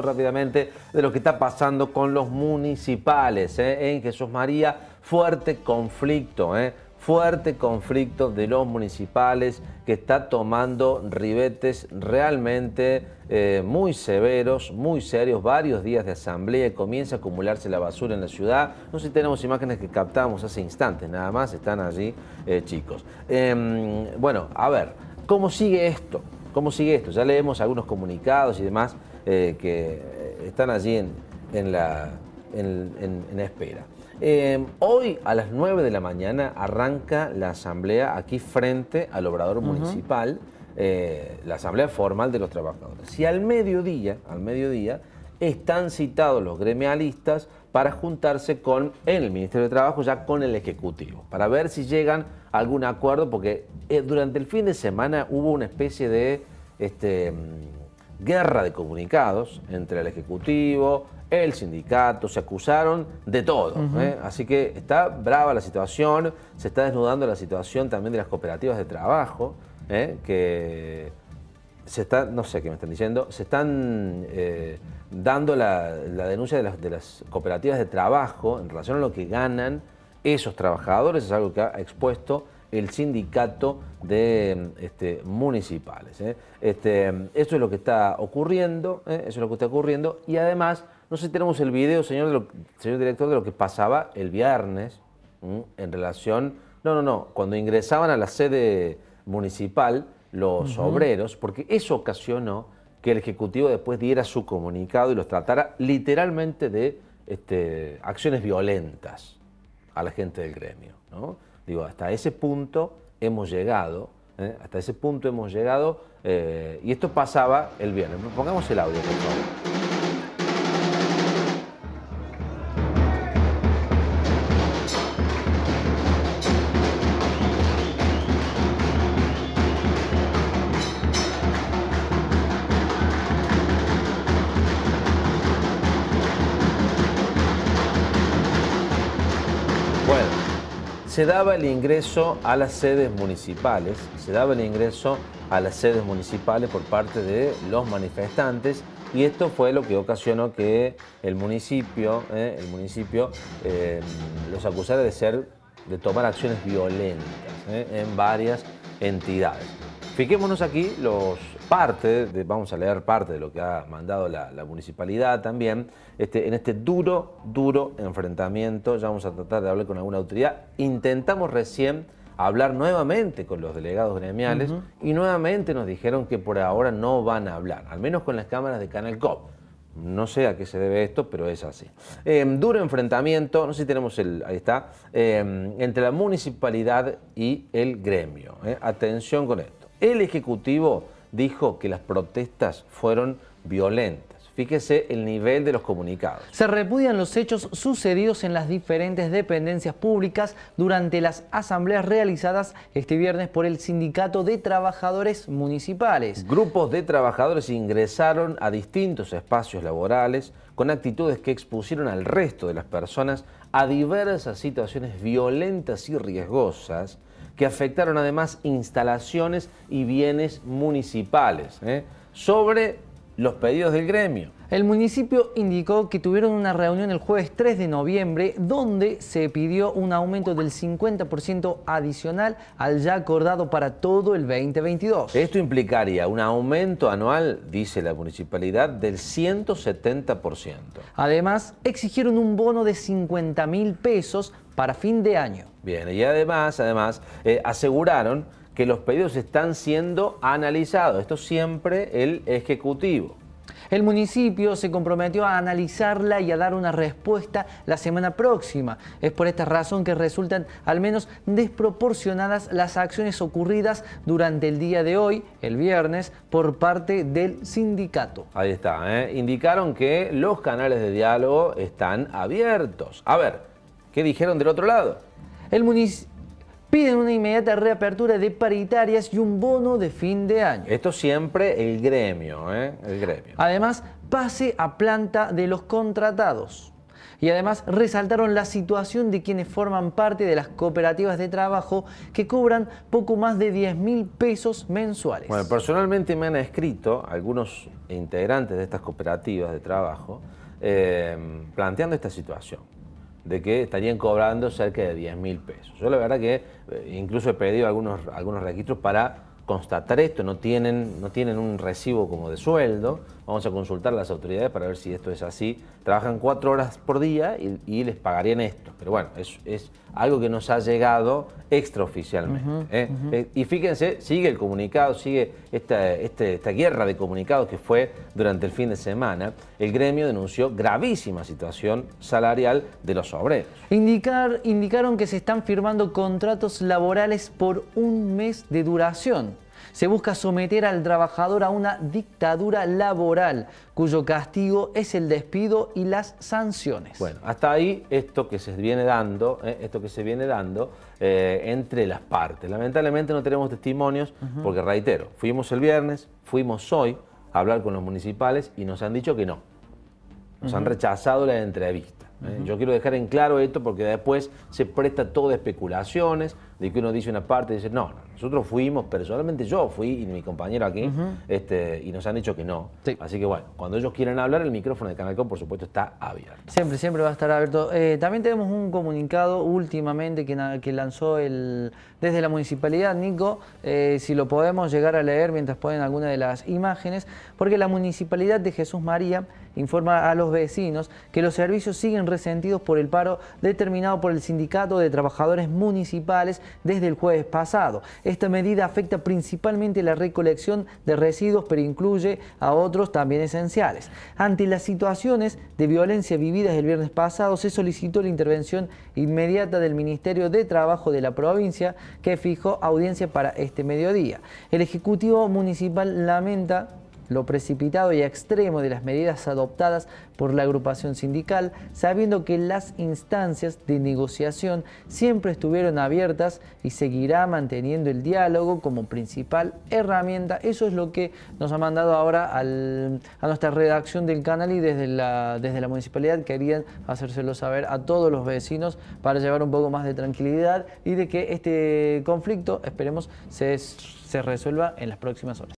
rápidamente de lo que está pasando con los municipales ¿eh? en Jesús María, fuerte conflicto, ¿eh? fuerte conflicto de los municipales que está tomando ribetes realmente eh, muy severos, muy serios, varios días de asamblea y comienza a acumularse la basura en la ciudad. No sé si tenemos imágenes que captamos hace instantes, nada más están allí chicos. Em, bueno, a ver, ¿cómo sigue esto? ¿Cómo sigue esto? Ya leemos algunos comunicados y demás eh, que están allí en, la, espera. Eh, hoy a las 9 de la mañana arranca la asamblea aquí frente al obrador municipal, eh, la asamblea formal de los trabajadores. Y al mediodía, al mediodía, están citados los gremialistas para juntarse con el Ministerio de Trabajo, ya con el Ejecutivo, para ver si llegan algún acuerdo, porque eh, durante el fin de semana hubo una especie de este, mm, guerra de comunicados entre el Ejecutivo, el sindicato, se acusaron de todo. ¿eh? Así que está brava la situación, se está desnudando la situación también de las cooperativas de trabajo, ¿eh? que se están, no sé qué me están diciendo, se están dando la, denuncia de las cooperativas de trabajo en relación a lo que ganan esos trabajadores, es algo que ha expuesto el sindicato de este, municipales. ¿eh? eso este, es lo que está ocurriendo, ¿eh? es lo que está ocurriendo, y además, no sé si tenemos el video, señor, director, de lo que pasaba el viernes en relación, no, no, no, cuando ingresaban a la sede municipal los obreros, porque eso ocasionó que el Ejecutivo después diera su comunicado y los tratara literalmente de este, acciones violentas a la gente del gremio. ¿no? Digo, hasta ese punto hemos llegado, ¿eh? hasta ese punto hemos llegado, eh, y esto pasaba el viernes. Pongamos el audio, por favor. Bueno, se daba el ingreso a las sedes municipales, se daba el ingreso a las sedes municipales por parte de los manifestantes y esto fue lo que ocasionó que el municipio, eh, el municipio eh, los acusara de ser, de tomar acciones violentas eh, en varias entidades. Fiquémonos aquí los partes, vamos a leer parte de lo que ha mandado la, municipalidad también, este, en este duro, duro enfrentamiento, ya vamos a tratar de hablar con alguna autoridad, intentamos recién hablar nuevamente con los delegados gremiales y nuevamente nos dijeron que por ahora no van a hablar, al menos con las cámaras de Canal COP. No sé a qué se debe esto, pero es así. Em, duro enfrentamiento, no sé si tenemos el, ahí está, em, entre la municipalidad y el gremio. ¿eh? Atención con esto. El Ejecutivo dijo que las protestas fueron violentas. Fíjese el nivel de los comunicados. Se repudian los hechos sucedidos en las diferentes dependencias públicas durante las asambleas realizadas este viernes por el Sindicato de Trabajadores Municipales. Grupos de trabajadores ingresaron a distintos espacios laborales con actitudes que expusieron al resto de las personas a diversas situaciones violentas y riesgosas que afectaron además instalaciones y bienes municipales ¿eh? sobre los pedidos del gremio. El municipio indicó que tuvieron una reunión el jueves 3 de noviembre donde se pidió un aumento del 50% adicional al ya acordado para todo el 2022. Esto implicaría un aumento anual, dice la municipalidad, del 170%. Además, exigieron un bono de 50 mil pesos para fin de año. Bien, y además, además, eh, aseguraron que los pedidos están siendo analizados. Esto siempre el Ejecutivo. El municipio se comprometió a analizarla y a dar una respuesta la semana próxima. Es por esta razón que resultan al menos desproporcionadas las acciones ocurridas durante el día de hoy, el viernes, por parte del sindicato. Ahí está, ¿eh? indicaron que los canales de diálogo están abiertos. A ver, ¿Qué dijeron del otro lado? El municipio piden una inmediata reapertura de paritarias y un bono de fin de año. Esto siempre el gremio, ¿eh? El gremio. Además, pase a planta de los contratados. Y además resaltaron la situación de quienes forman parte de las cooperativas de trabajo que cobran poco más de 10 mil pesos mensuales. Bueno, personalmente me han escrito algunos integrantes de estas cooperativas de trabajo eh, planteando esta situación de que estarían cobrando cerca de 10 mil pesos. Yo la verdad que eh, incluso he pedido algunos, algunos registros para constatar esto, no tienen, no tienen un recibo como de sueldo, vamos a consultar a las autoridades para ver si esto es así. Trabajan cuatro horas por día y, les pagarían esto, pero bueno, es, es, algo que nos ha llegado extraoficialmente. ¿eh? Eh, y fíjense, sigue el comunicado, sigue esta, esta, esta guerra de comunicados que fue durante el fin de semana. El gremio denunció gravísima situación salarial de los obreros. Indicar, indicaron que se están firmando contratos laborales por un mes de duración se busca someter al trabajador a una dictadura laboral, cuyo castigo es el despido y las sanciones. Bueno, hasta ahí esto que se viene dando, eh, esto que se viene dando eh, entre las partes. Lamentablemente no tenemos testimonios, porque reitero, fuimos el viernes, fuimos hoy a hablar con los municipales y nos han dicho que no. Nos han rechazado la entrevista. Eh, yo quiero dejar en claro esto porque después se presta todo a especulaciones de que uno dice una parte y dice, no, nosotros fuimos, personalmente yo fui y mi compañero aquí, este, y nos han dicho que no. Así que bueno, cuando ellos quieran hablar, el micrófono de Canal por supuesto, está abierto. Siempre, siempre va a estar abierto. Eh, también tenemos un comunicado últimamente que, que lanzó el, desde la municipalidad, Nico, eh, si lo podemos llegar a leer mientras pueden alguna de las imágenes, porque la municipalidad de Jesús María informa a los vecinos que los servicios siguen resentidos por el paro determinado por el Sindicato de Trabajadores Municipales desde el jueves pasado. Esta medida afecta principalmente la recolección de residuos, pero incluye a otros también esenciales. Ante las situaciones de violencia vividas el viernes pasado, se solicitó la intervención inmediata del Ministerio de Trabajo de la provincia, que fijó audiencia para este mediodía. El Ejecutivo Municipal lamenta lo precipitado y extremo de las medidas adoptadas por la agrupación sindical, sabiendo que las instancias de negociación siempre estuvieron abiertas y seguirá manteniendo el diálogo como principal herramienta. Eso es lo que nos ha mandado ahora a nuestra redacción del canal y desde la, desde la municipalidad querían hacérselo saber a todos los vecinos para llevar un poco más de tranquilidad y de que este conflicto, esperemos, se resuelva en las próximas horas.